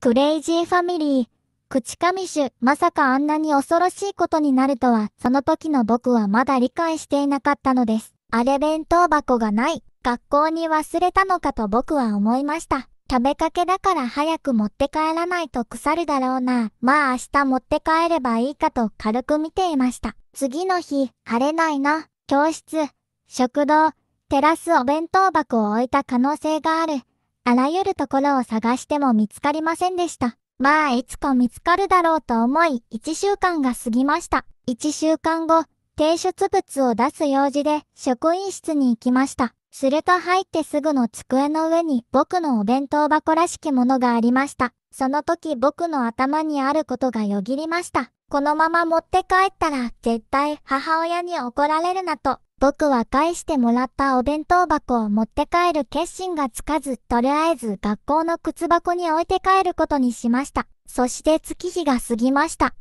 クレイジーファミリー。口上手、まさかあんなに恐ろしいことになるとは、その時の僕はまだ理解していなかったのです。あれ弁当箱がない、学校に忘れたのかと僕は思いました。食べかけだから早く持って帰らないと腐るだろうな。まあ明日持って帰ればいいかと軽く見ていました。次の日、晴れないな。教室、食堂、テラスお弁当箱を置いた可能性がある。あらゆるところを探しても見つかりませんでした。まあいつか見つかるだろうと思い、1週間が過ぎました。1週間後、提出物を出す用事で職員室に行きました。すると入ってすぐの机の上に僕のお弁当箱らしきものがありました。その時僕の頭にあることがよぎりました。このまま持って帰ったら絶対母親に怒られるなと僕は返してもらったお弁当箱を持って帰る決心がつかず、とりあえず学校の靴箱に置いて帰ることにしました。そして月日が過ぎました。